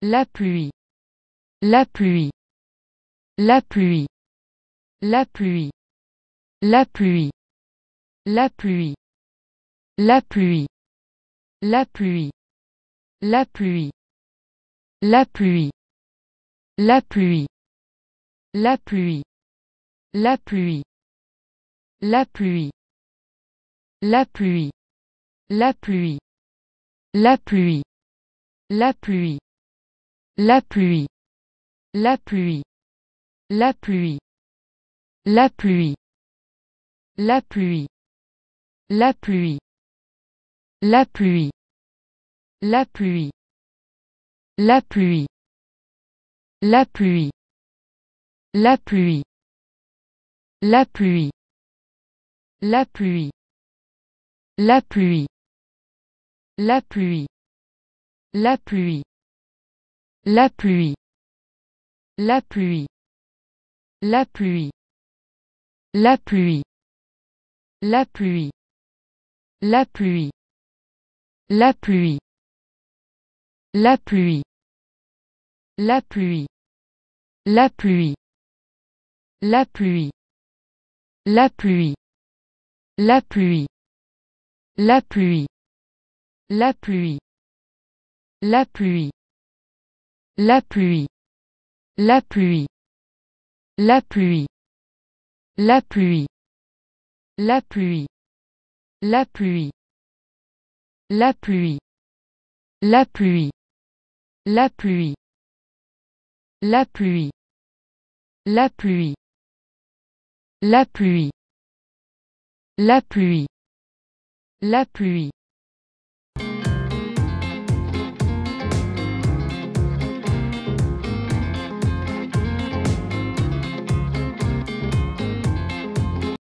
La pluie. La pluie. La pluie. La pluie. La pluie. La pluie. La pluie. La pluie. La pluie. La pluie. La pluie. La pluie. La pluie. La pluie. La pluie. La pluie. La pluie. La pluie. La pluie. La pluie. La pluie. La pluie. La pluie. La pluie. La pluie. La pluie. La pluie. La pluie. La pluie. La pluie. La pluie. La pluie. La pluie. La pluie. La pluie. La pluie. La pluie. La pluie. La pluie. La pluie. La pluie. La pluie. La pluie. La pluie. La pluie. La pluie. La pluie. La pluie. La pluie. La pluie. La pluie. La pluie. La pluie. La pluie. La pluie. La pluie. La pluie. La pluie. La pluie. La pluie. La pluie. La pluie. La pluie. La pluie.